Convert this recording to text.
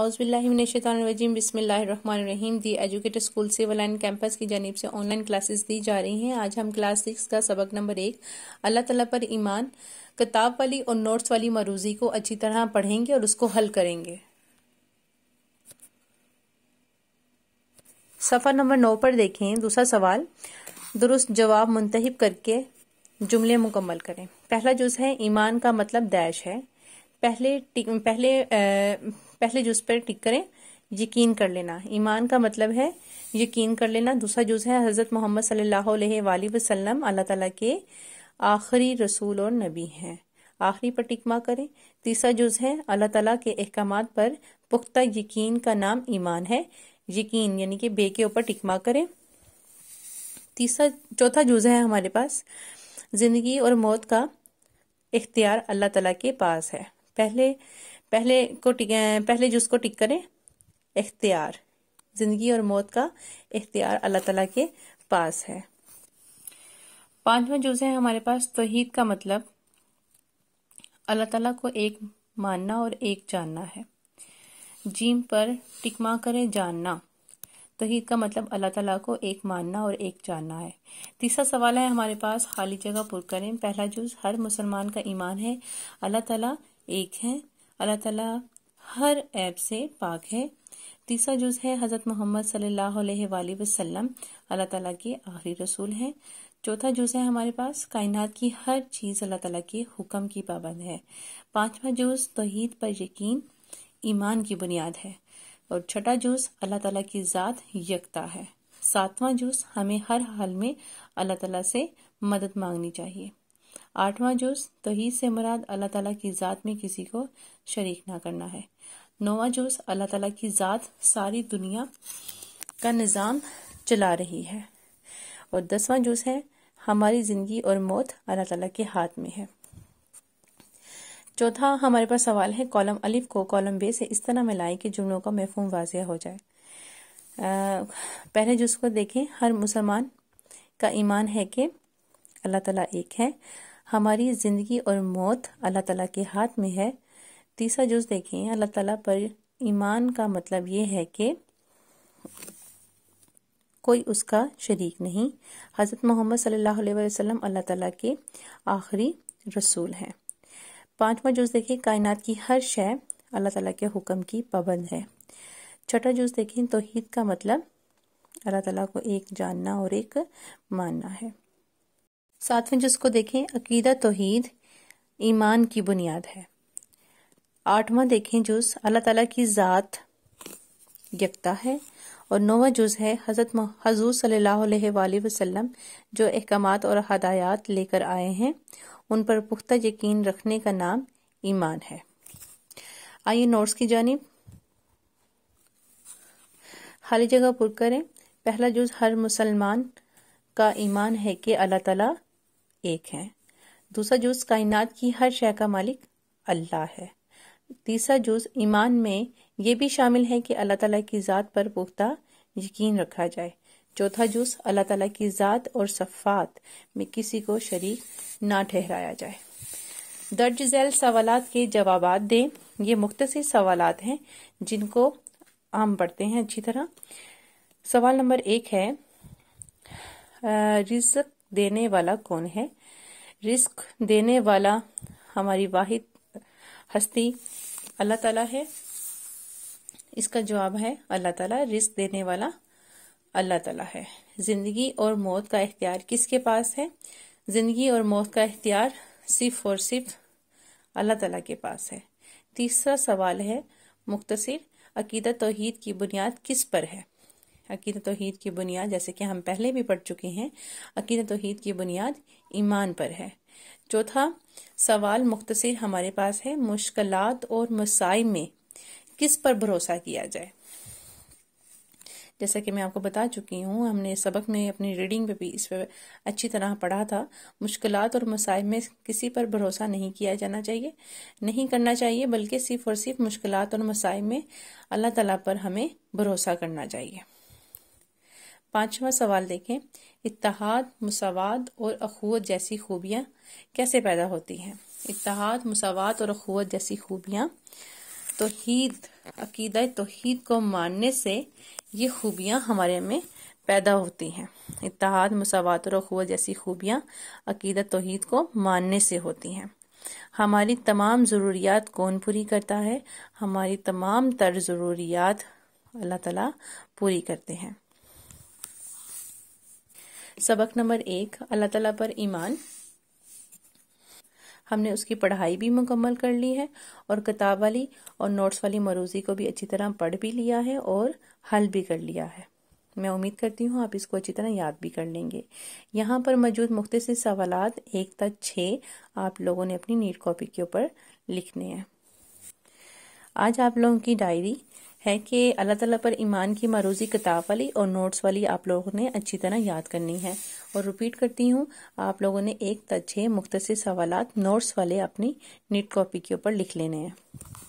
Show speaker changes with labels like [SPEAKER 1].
[SPEAKER 1] हाउसबिल्लाशतवाजीम बिसमीम the educator school civil and campus की जानब से ऑनलाइन क्लासेस दी जा रही हैं आज हम क्लास सिक्स का सबक नंबर एक अल्लाह तला पर ईमान किताब वाली और नोट्स वाली मरूजी को अच्छी तरह पढ़ेंगे और उसको हल करेंगे सफ़ा नंबर नौ पर देखें दूसरा सवाल दुरुस्त जवाब मुंतब करके जुमले मुकम्मल करें पहला जुज है ईमान का मतलब दैश है पहले पहले आ, पहले जूस पर टिक करें यकीन कर लेना ईमान का मतलब है यकीन कर लेना दूसरा जुज है हज़रत मोहम्मद सल्ला अल्लाह तला के आखिरी रसूल और नबी हैं आखिरी पर टिकमा करें तीसरा जुज है अल्लाह तला के अहकाम पर पुख्ता यकीन का नाम ईमान है यकीन यानी कि बे के ऊपर टिकमा करें तीसरा चौथा जुज है हमारे पास जिंदगी और मौत का इख्तियार अल्लाह तला के पास है पहले पहले को पहले जुज को टिक करें इख्तियार जिंदगी और मौत का इख्तियार अल्लाह तला के पास है पांचवा जुज है हमारे पास तोहीद का मतलब अल्लाह तला को एक मानना और एक जानना है जीम पर टिकमा करें जानना तोहीद का मतलब अल्लाह तला को एक मानना और एक जानना है तीसरा सवाल है हमारे पास खाली जगह पुर करें पहला जुज हर मुसलमान का ईमान है अल्लाह तला एक है अल्लाह ताला हर ऐब से पाक है तीसरा जुज है हज़रत मोहम्मद सल्लाम अल्लाह ताला के आखिरी रसूल हैं चौथा जुज है हमारे पास कायनात की हर चीज़ अल्लाह ताला के हुक्म की पाबंद है पांचवा जुज तोहद पर यकीन ईमान की बुनियाद है और छठा जूस अल्लाह ताला की ज़ात यकता है सातवां जूस हमें हर हाल में अल्लाह तला से मदद मांगनी चाहिए आठवां जुज तोहीद से मुराद अल्लाह ताला की ज़ात में किसी को शरीक ना करना है नौवा जुज अल्लाह ताला की ज़ात सारी दुनिया का निज़ाम चला रही है और दसवां जुज है हमारी ज़िंदगी और मौत अल्लाह ताला के हाथ में है चौथा हमारे पास सवाल है कॉलम अलिफ को कॉलम बे से इस तरह मिलाएं कि जुमलों का महफूम वाजिया हो जाए आ, पहले जुज को देखें हर मुसलमान का ईमान है कि अल्लाह ताला एक है हमारी ज़िंदगी और मौत अल्लाह ताला के हाथ में है तीसरा जुज देखें अल्लाह ताला पर ईमान का मतलब ये है कि कोई उसका शरीक नहीं हज़रत मोहम्मद सल्लल्लाहु अलैहि वसल्लम अल्लाह ताला के आखिरी रसूल हैं पांचवा जुज देखें कायनात की हर शय अल्लाह ताला के हुक्म की पाबंद है छठा जुज देखें तोहद का मतलब अल्लाह ताला को एक जानना और एक मानना है सातवें जिसको देखें अकीदा तोहीद ईमान की बुनियाद है आठवां देखें जुज अल्लाह ताला की ज़ात यकता है और नौवा जुज है हजरत हजूर सल्लल्लाहु वसल्लम जो अहकाम और हदायत लेकर आए हैं उन पर पुख्ता यकीन रखने का नाम ईमान है आइए नोट्स की जानब खाली जगह पुर करें पहला जुज हर मुसलमान का ईमान है कि अल्लाह ताला एक है दूसरा जुज कायनात की हर शय का मालिक अल्लाह है तीसरा जुज ईमान में यह भी शामिल है कि अल्लाह ताला की ज़ात पर पुख्ता यकीन रखा जाए चौथा जुज अल्लाह ताला की ज़ात और सफ़ात में किसी को शरीक ना ठहराया जाए दर्ज झैल सवाल के जवाब दें ये मुख्तर सवाल हैं जिनको आम पढ़ते हैं अच्छी तरह सवाल नंबर एक है रिजक देने वाला कौन है रिस्क देने वाला हमारी वाहिद हस्ती अल्लाह ताला है इसका जवाब है अल्लाह ताला रिस्क देने वाला अल्लाह ताला है जिंदगी और मौत का इख्तियार किसके पास है जिंदगी और मौत का इख्तियार सिर्फ और सिर्फ अल्लाह ताला के पास है तीसरा सवाल है मुख्तसर अकीदत तोहीद की बुनियाद किस पर है अकीद तोहद की बुनियाद जैसे कि हम पहले भी पढ़ चुके हैं अकीद तोहद की बुनियाद ईमान पर है चौथा सवाल मुख्तसर हमारे पास है मुश्किल और मसाइब में किस पर भरोसा किया जाए जैसा कि मैं आपको बता चुकी हूँ हमने सबक में अपनी रीडिंग पे भी इस पर अच्छी तरह पढ़ा था मुश्किल और मसाइब में किसी पर भरोसा नहीं किया जाना चाहिए नहीं करना चाहिए बल्कि सिर्फ और सिर्फ मुश्किल और मसाइब में अल्लाह तला पर हमें भरोसा करना चाहिए पांचवा सवाल देखें इतिहाद मुसावाद और अखवत जैसी खूबियाँ कैसे पैदा होती हैं इतिहाद मुसावात और अखवत जैसी खूबियाँ तोहीद अकीद तोहीद को मानने से ये खूबियाँ हमारे में पैदा होती हैं इतिहाद मुसावात और अखवत जैसी खूबियाँ अकीद तोहीद को मानने से होती हैं हमारी तमाम ज़रूरियात कौन पूरी करता है हमारी तमाम तर ज़रूरियात अल्लाह ताला पूरी करते हैं सबक नंबर एक अल्लाह ताला पर ईमान हमने उसकी पढ़ाई भी मुकम्मल कर ली है और किताब वाली और नोट्स वाली मरूजी को भी अच्छी तरह पढ़ भी लिया है और हल भी कर लिया है मैं उम्मीद करती हूँ आप इसको अच्छी तरह याद भी कर लेंगे यहाँ पर मौजूद मुख्त सवाल एक तक छः आप लोगों ने अपनी नीट कॉपी के ऊपर लिखने हैं आज आप लोगों की डायरी है कि अल्लाह ताला पर ईमान की मारूजी किताब वाली और नोट्स वाली आप लोगों ने अच्छी तरह याद करनी है और रिपीट करती हूँ आप लोगों ने एक तछे मुख्तर सवाल नोट्स वाले अपनी नीट कॉपी के ऊपर लिख लेने हैं